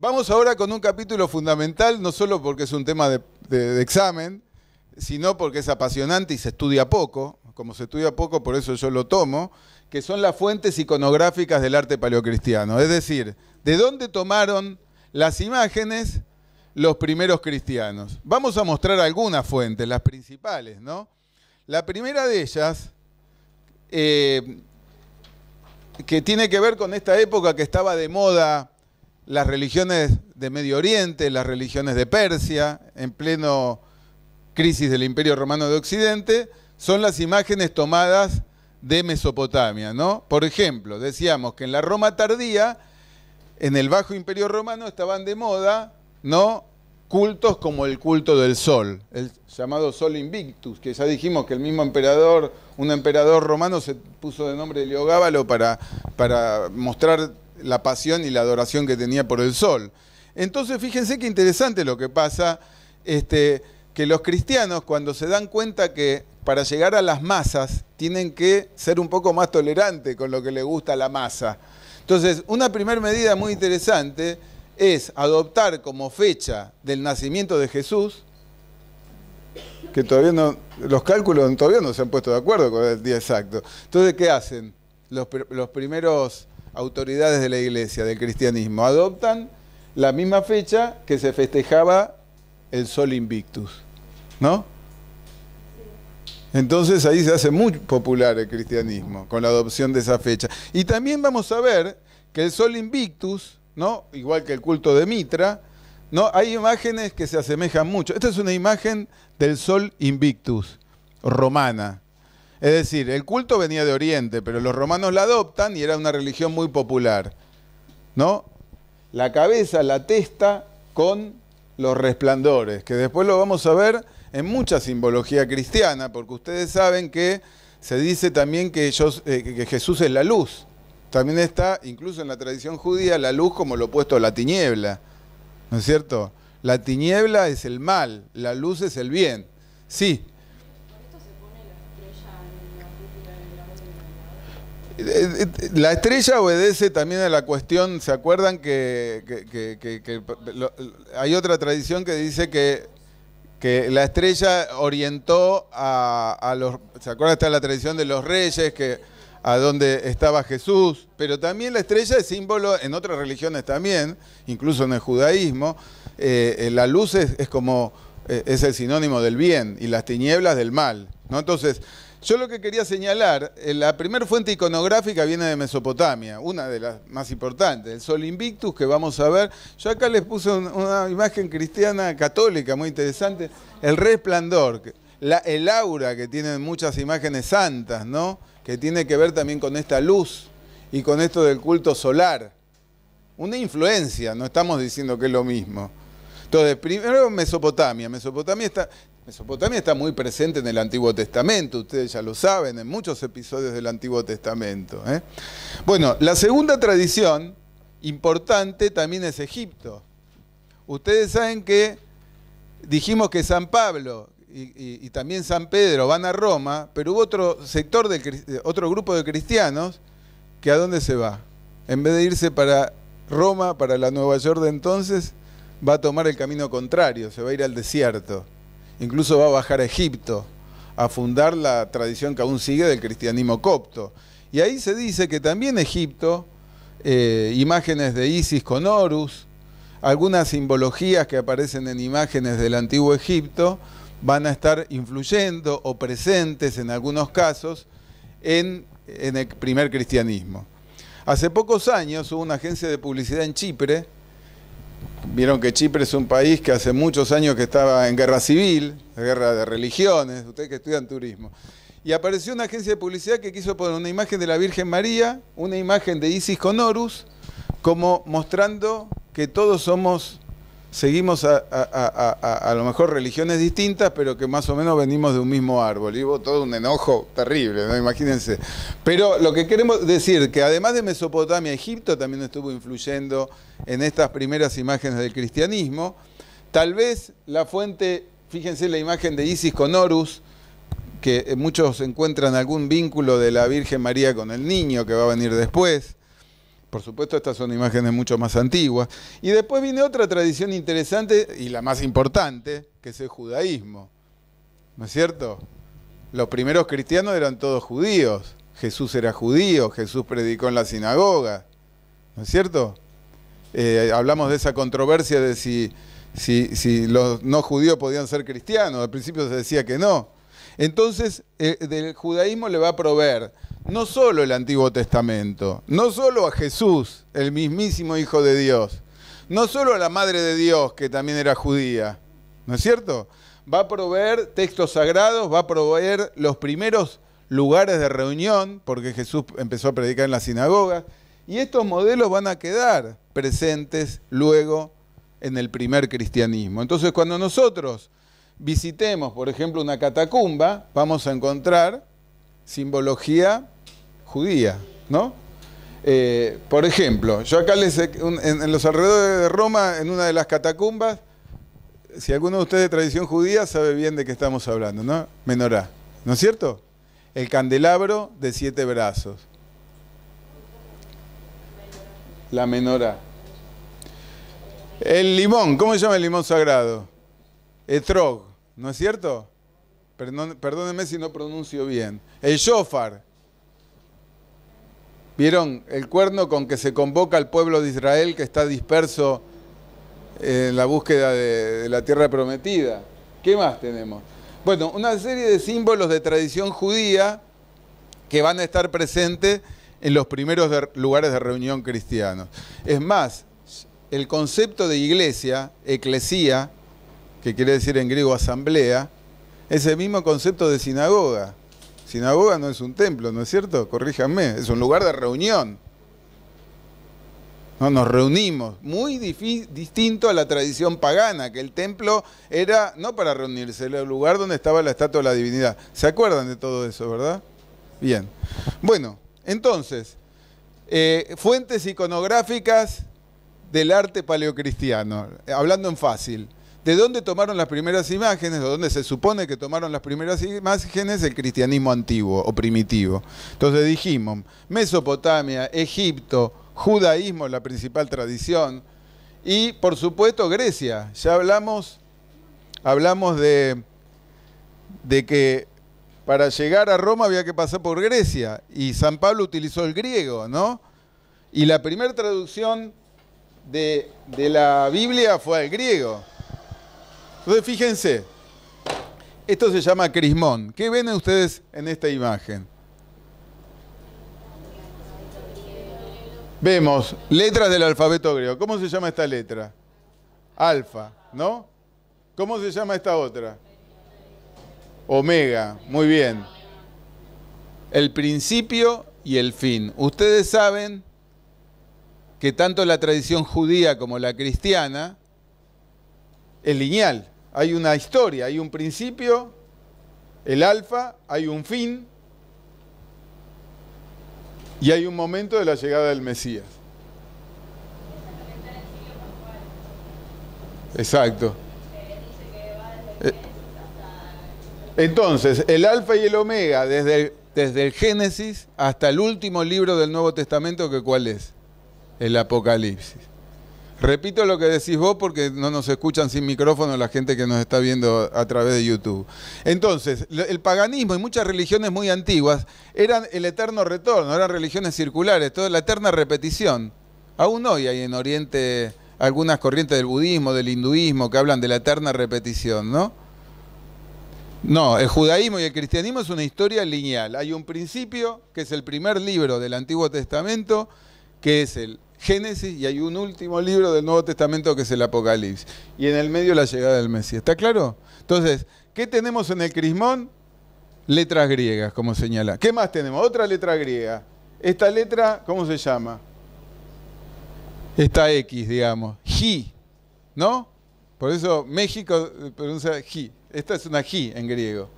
Vamos ahora con un capítulo fundamental, no solo porque es un tema de, examen, sino porque es apasionante y se estudia poco, como se estudia poco, por eso yo lo tomo, que son las fuentes iconográficas del arte paleocristiano, es decir, de dónde tomaron las imágenes los primeros cristianos. Vamos a mostrar algunas fuentes, las principales, ¿no? La primera de ellas, eh, que tiene que ver con esta época que estaba de moda, las religiones de Medio Oriente, las religiones de Persia, en pleno crisis del Imperio Romano de Occidente, son las imágenes tomadas de Mesopotamia, ¿no? Por ejemplo, decíamos que en la Roma tardía, en el Bajo Imperio Romano estaban de moda, ¿no? cultos como el culto del sol, el llamado Sol Invictus, que ya dijimos que el mismo emperador, un emperador romano se puso de nombre Leogábalo para, para mostrar la pasión y la adoración que tenía por el sol. Entonces, fíjense qué interesante lo que pasa, este, que los cristianos cuando se dan cuenta que para llegar a las masas tienen que ser un poco más tolerantes con lo que le gusta a la masa. Entonces, una primera medida muy interesante es adoptar como fecha del nacimiento de Jesús, que todavía no, los cálculos todavía no se han puesto de acuerdo con el día exacto. Entonces, ¿qué hacen? Los, los primeros autoridades de la iglesia, del cristianismo, adoptan la misma fecha que se festejaba el Sol Invictus, ¿no? Entonces ahí se hace muy popular el cristianismo con la adopción de esa fecha. Y también vamos a ver que el Sol Invictus, ¿no? Igual que el culto de Mitra, ¿no? Hay imágenes que se asemejan mucho. Esta es una imagen del Sol Invictus romana. Es decir, el culto venía de Oriente, pero los romanos la adoptan y era una religión muy popular. ¿No? La cabeza, la testa con los resplandores, que después lo vamos a ver en mucha simbología cristiana, porque ustedes saben que se dice también que, eh, que Jesús es la luz. También está, incluso en la tradición judía, la luz como lo opuesto a la tiniebla. ¿No es cierto? La tiniebla es el mal, la luz es el bien. Sí, la estrella obedece también a la cuestión, ¿se acuerdan que, hay otra tradición que dice que, la estrella orientó a, los, ¿se acuerdan? Está la tradición de los reyes, que a donde estaba Jesús, pero también la estrella es símbolo en otras religiones también, incluso en el judaísmo, eh, eh, la luz es, como, eh, es el sinónimo del bien y las tinieblas del mal, ¿no? Entonces, yo lo que quería señalar, eh, la primera fuente iconográfica viene de Mesopotamia, una de las más importantes, el Sol Invictus que vamos a ver. Yo acá les puse una imagen cristiana católica muy interesante, el resplandor, el aura que tienen muchas imágenes santas, ¿no? Que tiene que ver también con esta luz y con esto del culto solar. Una influencia, no estamos diciendo que es lo mismo. Entonces, primero Mesopotamia. Mesopotamia está, también está muy presente en el Antiguo Testamento, ustedes ya lo saben, en muchos episodios del Antiguo Testamento. ¿eh? Bueno, la segunda tradición importante también es Egipto. Ustedes saben que dijimos que San Pablo y, también San Pedro van a Roma, pero hubo otro sector, eh, otro grupo de cristianos que a dónde se va. En vez de irse para Roma, para la Nueva York de entonces, va a tomar el camino contrario, se va a ir al desierto. Incluso va a bajar a Egipto a fundar la tradición que aún sigue del cristianismo copto. Y ahí se dice que también Egipto, eh, imágenes de Isis con Horus, algunas simbologías que aparecen en imágenes del antiguo Egipto, van a estar influyendo o presentes en algunos casos en, en el primer cristianismo. Hace pocos años hubo una agencia de publicidad en Chipre, Vieron que Chipre es un país que hace muchos años que estaba en guerra civil, guerra de religiones, ustedes que estudian turismo. Y apareció una agencia de publicidad que quiso poner una imagen de la Virgen María, una imagen de Isis con Horus, como mostrando que todos somos seguimos a, a, lo mejor religiones distintas, pero que más o menos venimos de un mismo árbol. Y hubo todo un enojo terrible, Imagínense. Pero lo que queremos decir, que además de Mesopotamia, Egipto también estuvo influyendo en estas primeras imágenes del cristianismo. Tal vez la fuente, fíjense la imagen de Isis con Horus, que muchos encuentran algún vínculo de la Virgen María con el niño que va a venir después. Por supuesto, estas son imágenes mucho más antiguas. Y después viene otra tradición interesante y la más importante, que es el judaísmo. ¿No es cierto? Los primeros cristianos eran todos judíos. Jesús era judío, Jesús predicó en la sinagoga. ¿No es cierto? Eh, hablamos de esa controversia de si, si, los no judíos podían ser cristianos. Al principio se decía que no. Entonces, el eh, del judaísmo le va a proveer no solo el Antiguo Testamento, no solo a Jesús, el mismísimo Hijo de Dios, no solo a la Madre de Dios, que también era judía, ¿no es cierto? Va a proveer textos sagrados, va a proveer los primeros lugares de reunión, porque Jesús empezó a predicar en las sinagogas, y estos modelos van a quedar presentes luego en el primer cristianismo. Entonces cuando nosotros visitemos, por ejemplo, una catacumba, vamos a encontrar simbología judía, ¿no? Eh, por ejemplo, yo acá les, en, los alrededores de Roma, en una de las catacumbas, si alguno de ustedes de tradición judía sabe bien de qué estamos hablando, ¿no? Menorá, ¿no es cierto? El candelabro de siete brazos. La menorá. El limón, ¿cómo se llama el limón sagrado? Etrog, ¿no es cierto? Perdóneme perdónenme si no pronuncio bien, el shofar. ¿Vieron el cuerno con que se convoca al pueblo de Israel que está disperso en la búsqueda de, la tierra prometida? ¿Qué más tenemos? Bueno, una serie de símbolos de tradición judía que van a estar presentes en los primeros lugares de reunión cristianos. Es más, el concepto de iglesia, eclesía, que quiere decir en griego asamblea, es el mismo concepto de sinagoga. Sinagoga no es un templo, ¿no es cierto? Corríjanme, es un lugar de reunión. No, nos reunimos, muy distinto a la tradición pagana, que el templo era no para reunirse, era el lugar donde estaba la estatua de la divinidad. ¿Se acuerdan de todo eso, verdad? Bien. Bueno, entonces, eh, fuentes iconográficas del arte paleocristiano, hablando en fácil de dónde tomaron las primeras imágenes, o dónde se supone que tomaron las primeras imágenes el cristianismo antiguo o primitivo. Entonces dijimos, Mesopotamia, Egipto, judaísmo, la principal tradición, y por supuesto Grecia. Ya hablamos, hablamos de, de que para llegar a Roma había que pasar por Grecia, y San Pablo utilizó el griego, ¿no? Y la primera traducción de, de la Biblia fue al griego. Entonces, fíjense, esto se llama crismón. ¿Qué ven ustedes en esta imagen? Vemos letras del alfabeto griego. ¿Cómo se llama esta letra? Alfa, ¿no? ¿Cómo se llama esta otra? Omega, muy bien. El principio y el fin. Ustedes saben que tanto la tradición judía como la cristiana es lineal hay una historia, hay un principio, el alfa, hay un fin y hay un momento de la llegada del Mesías. Exacto. Eh, entonces, el alfa y el omega, desde el, desde el Génesis hasta el último libro del Nuevo Testamento, que cuál es? El Apocalipsis. Repito lo que decís vos porque no nos escuchan sin micrófono la gente que nos está viendo a través de YouTube. Entonces, el paganismo y muchas religiones muy antiguas eran el eterno retorno, eran religiones circulares, toda la eterna repetición. Aún hoy hay en Oriente algunas corrientes del budismo, del hinduismo, que hablan de la eterna repetición, ¿no? No, el judaísmo y el cristianismo es una historia lineal. Hay un principio, que es el primer libro del Antiguo Testamento, que es el Génesis y hay un último libro del Nuevo Testamento que es el Apocalipsis. Y en el medio la llegada del Mesías. ¿Está claro? Entonces, ¿qué tenemos en el crismón? Letras griegas, como señala. ¿Qué más tenemos? Otra letra griega. Esta letra, ¿cómo se llama? Esta X, digamos. G, ¿no? Por eso México pronuncia G. Esta es una G en griego.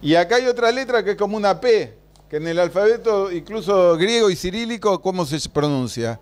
Y acá hay otra letra que es como una P, que en el alfabeto incluso griego y cirílico, ¿cómo se pronuncia?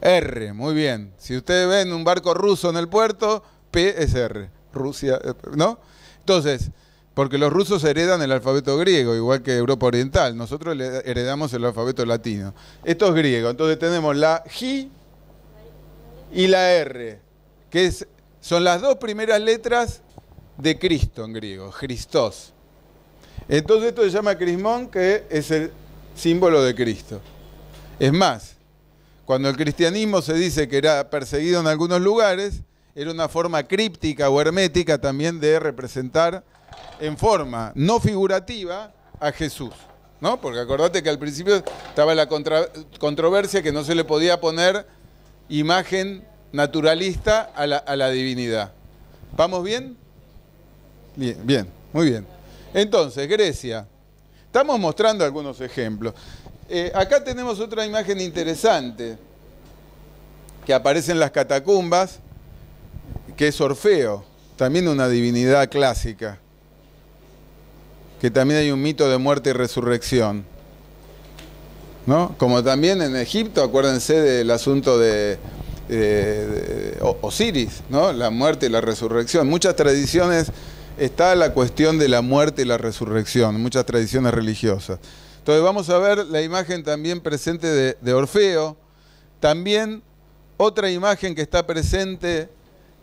R, muy bien. Si ustedes ven un barco ruso en el puerto, P es R, Rusia, eh, ¿no? Entonces, porque los rusos heredan el alfabeto griego, igual que Europa Oriental, nosotros heredamos el alfabeto latino. Esto es griego, entonces tenemos la G y la R, que son las dos primeras letras de Cristo en griego, Christos. Entonces esto se llama crismón, que es el símbolo de Cristo. Es más, cuando el cristianismo se dice que era perseguido en algunos lugares, era una forma críptica o hermética también de representar en forma no figurativa a Jesús. ¿no? Porque acordate que al principio estaba la controversia que no se le podía poner imagen naturalista a la, divinidad. ¿Vamos Bien, bien, muy bien. Entonces, Grecia. Estamos mostrando algunos ejemplos. Eh, acá tenemos otra imagen interesante que aparece en las catacumbas, que es Orfeo, también una divinidad clásica, que también hay un mito de muerte y resurrección. ¿No? Como también en Egipto, acuérdense del asunto de, eh, Osiris, ¿no? la muerte y la resurrección. Muchas tradiciones está la cuestión de la muerte y la resurrección, muchas tradiciones religiosas. Entonces vamos a ver la imagen también presente de, Orfeo, también otra imagen que está presente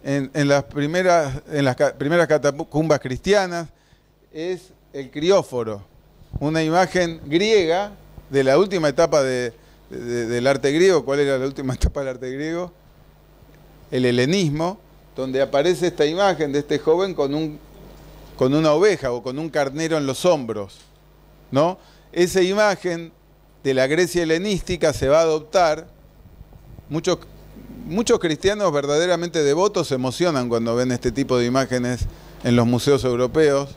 en, las, primeras, en las primeras catacumbas cristianas es el crióforo, una imagen griega de la última etapa del arte griego. ¿Cuál era la última etapa del arte griego? El helenismo, donde aparece esta imagen de este joven con un con una oveja o con un carnero en los hombros. ¿no? Esa imagen de la Grecia helenística se va a adoptar. Muchos, muchos cristianos verdaderamente devotos se emocionan cuando ven este tipo de imágenes en los museos europeos,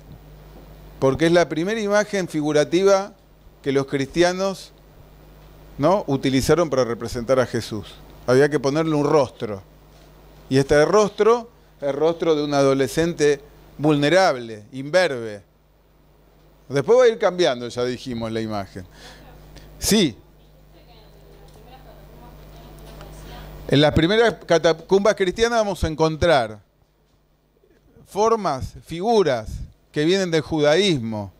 porque es la primera imagen figurativa que los cristianos ¿no? utilizaron para representar a Jesús. Había que ponerle un rostro. Y este rostro, el rostro de un adolescente vulnerable, imberbe. Después va a ir cambiando, ya dijimos, la imagen. Sí. En las primeras catacumbas cristianas vamos a encontrar formas, figuras que vienen del judaísmo,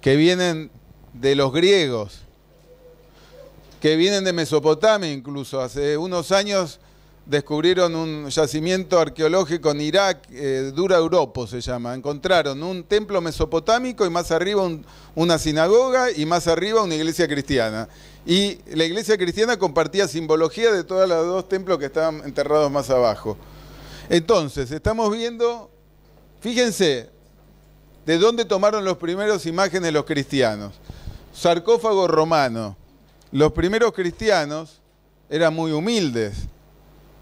que vienen de los griegos, que vienen de Mesopotamia incluso. Hace unos años descubrieron un yacimiento arqueológico en Irak, eh, Dura Europa se llama. Encontraron un templo mesopotámico y más arriba una sinagoga y más arriba una iglesia cristiana. Y la iglesia cristiana compartía simbología de todos los dos templos que estaban enterrados más abajo. Entonces, estamos viendo, fíjense, de dónde tomaron los primeros imágenes los cristianos. Sarcófago romano. Los primeros cristianos eran muy humildes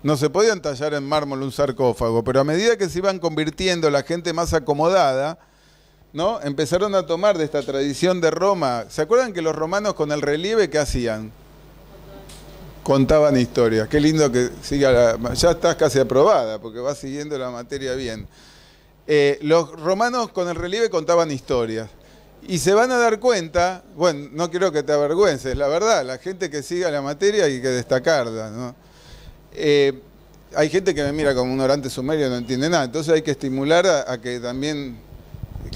no se podía tallar en mármol un sarcófago, pero a medida que se iban convirtiendo la gente más acomodada, ¿no? Empezaron a tomar de esta tradición de Roma. ¿Se acuerdan que los romanos con el relieve qué hacían? Contaban historias. Qué lindo que siga la... Ya estás casi aprobada, porque vas siguiendo la materia bien. Eh, los romanos con el relieve contaban historias. Y se van a dar cuenta, bueno, no quiero que te avergüences, la verdad, la gente que siga la materia hay que destacarla, ¿no? Eh, hay gente que me mira como un orante sumerio, no entiende nada. Entonces hay que estimular a, que también,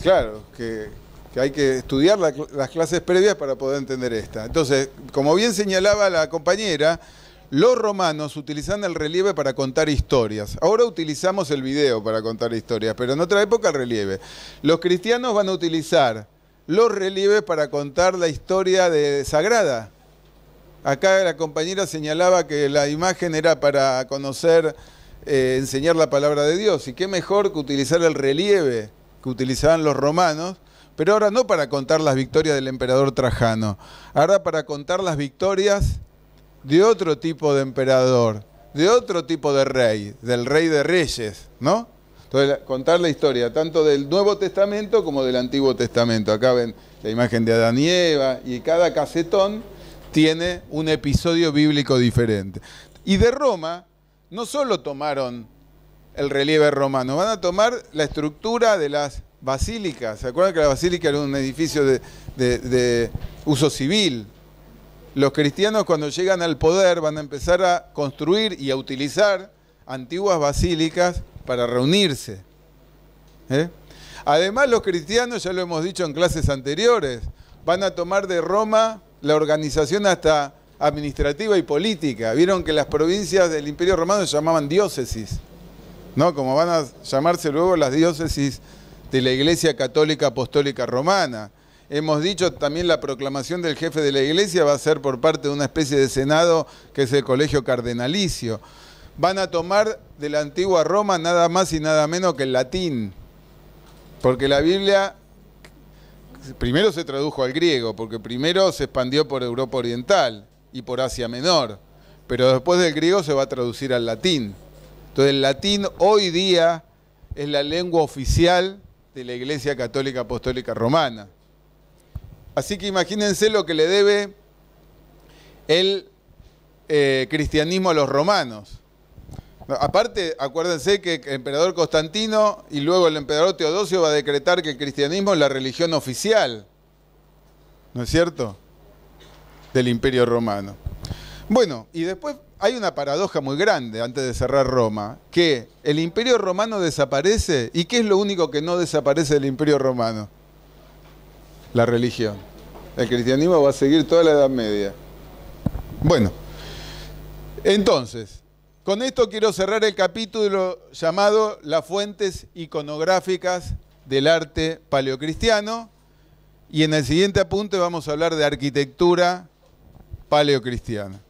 claro, que, hay que estudiar las clases previas para poder entender esta. Entonces, como bien señalaba la compañera, los romanos utilizan el relieve para contar historias. Ahora utilizamos el video para contar historias, pero en otra época relieve. Los cristianos van a utilizar los relieves para contar la historia de, sagrada Acá la compañera señalaba que la imagen era para conocer, eh, enseñar la palabra de Dios. Y qué mejor que utilizar el relieve que utilizaban los romanos, pero ahora no para contar las victorias del emperador Trajano, ahora para contar las victorias de otro tipo de emperador, de otro tipo de rey, del rey de reyes, ¿no? Entonces, contar la historia tanto del Nuevo Testamento como del Antiguo Testamento. Acá ven la imagen de Adán y Eva y cada casetón tiene un episodio bíblico diferente. Y de Roma no solo tomaron el relieve romano, van a tomar la estructura de las basílicas. ¿Se acuerdan que la basílica era un edificio de, uso civil? Los cristianos cuando llegan al poder van a empezar a construir y a utilizar antiguas basílicas para reunirse. ¿eh? Además, los cristianos, ya lo hemos dicho en clases anteriores, van a tomar de Roma la organización hasta administrativa y política. Vieron que las provincias del Imperio Romano se llamaban diócesis, ¿no? Como van a llamarse luego las diócesis de la Iglesia Católica Apostólica Romana. Hemos dicho también la proclamación del jefe de la Iglesia va a ser por parte de una especie de Senado que es el Colegio Cardenalicio. Van a tomar de la antigua Roma nada más y nada menos que el latín, porque la Biblia primero se tradujo al griego, porque primero se expandió por Europa Oriental y por Asia Menor, pero después del griego se va a traducir al latín. Entonces el latín hoy día es la lengua oficial de la Iglesia Católica Apostólica Romana. Así que imagínense lo que le debe el eh, cristianismo a los romanos aparte, acuérdense que el emperador Constantino y luego el emperador Teodosio va a decretar que el cristianismo es la religión oficial, ¿no es cierto? Del imperio romano. Bueno, y después hay una paradoja muy grande antes de cerrar Roma, que el imperio romano desaparece y ¿qué es lo único que no desaparece del imperio romano? La religión. El cristianismo va a seguir toda la Edad Media. Bueno, entonces, con esto quiero cerrar el capítulo llamado Las fuentes iconográficas del arte paleocristiano y en el siguiente apunte vamos a hablar de arquitectura paleocristiana.